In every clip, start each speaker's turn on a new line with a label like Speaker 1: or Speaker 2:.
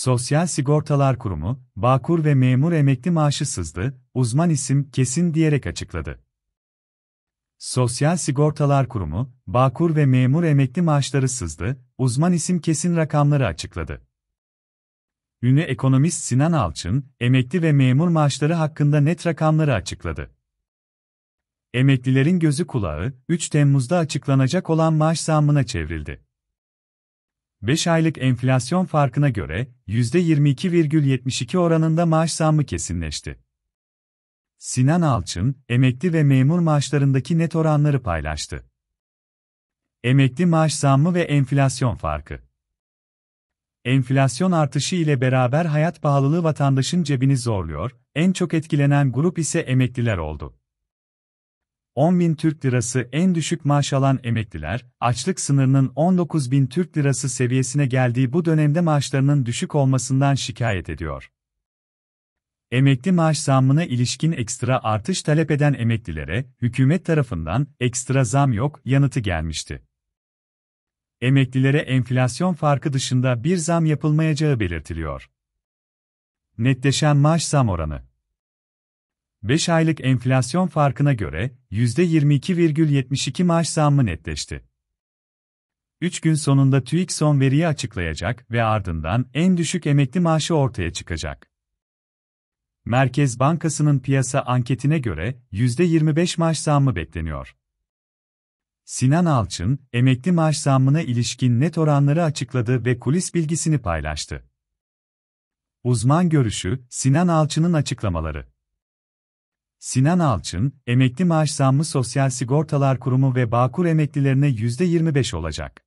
Speaker 1: Sosyal Sigortalar Kurumu, Bağkur ve memur emekli maaşı sızdı, uzman isim kesin diyerek açıkladı. Sosyal Sigortalar Kurumu, Bağkur ve memur emekli maaşları sızdı, uzman isim kesin rakamları açıkladı. Ünlü ekonomist Sinan Alçın, emekli ve memur maaşları hakkında net rakamları açıkladı. Emeklilerin gözü kulağı, 3 Temmuz'da açıklanacak olan maaş zammına çevrildi. 5 aylık enflasyon farkına göre %22,72 oranında maaş zammı kesinleşti. Sinan Alçın, emekli ve memur maaşlarındaki net oranları paylaştı. Emekli maaş zammı ve enflasyon farkı. Enflasyon artışı ile beraber hayat pahalılığı vatandaşın cebini zorluyor, en çok etkilenen grup ise emekliler oldu. 10 bin Türk lirası en düşük maaş alan emekliler, açlık sınırının 19 bin Türk lirası seviyesine geldiği bu dönemde maaşlarının düşük olmasından şikayet ediyor. Emekli maaş zammına ilişkin ekstra artış talep eden emeklilere, hükümet tarafından ekstra zam yok yanıtı gelmişti. Emeklilere enflasyon farkı dışında bir zam yapılmayacağı belirtiliyor. Netleşen maaş zam oranı 5 aylık enflasyon farkına göre %22,72 maaş zammı netleşti. 3 gün sonunda TÜİK son veriyi açıklayacak ve ardından en düşük emekli maaşı ortaya çıkacak. Merkez Bankası'nın piyasa anketine göre %25 maaş zammı bekleniyor. Sinan Alçın, emekli maaş zammına ilişkin net oranları açıkladı ve kulis bilgisini paylaştı. Uzman görüşü, Sinan Alçın'ın açıklamaları. Sinan Alçın, emekli maaş zammı Sosyal Sigortalar Kurumu ve Bağkur emeklilerine %25 olacak.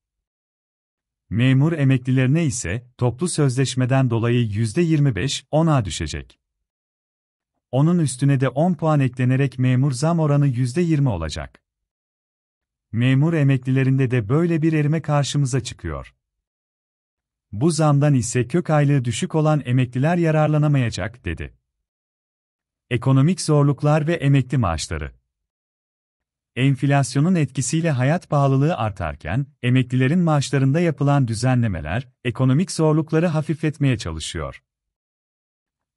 Speaker 1: Memur emeklilerine ise toplu sözleşmeden dolayı %25, 10'a düşecek. Onun üstüne de 10 puan eklenerek memur zam oranı %20 olacak. Memur emeklilerinde de böyle bir erime karşımıza çıkıyor. Bu zamdan ise kök aylığı düşük olan emekliler yararlanamayacak, dedi. Ekonomik zorluklar ve emekli maaşları. Enflasyonun etkisiyle hayat pahalılığı artarken, emeklilerin maaşlarında yapılan düzenlemeler, ekonomik zorlukları hafifletmeye çalışıyor.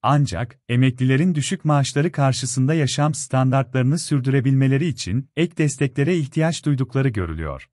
Speaker 1: Ancak, emeklilerin düşük maaşları karşısında yaşam standartlarını sürdürebilmeleri için ek desteklere ihtiyaç duydukları görülüyor.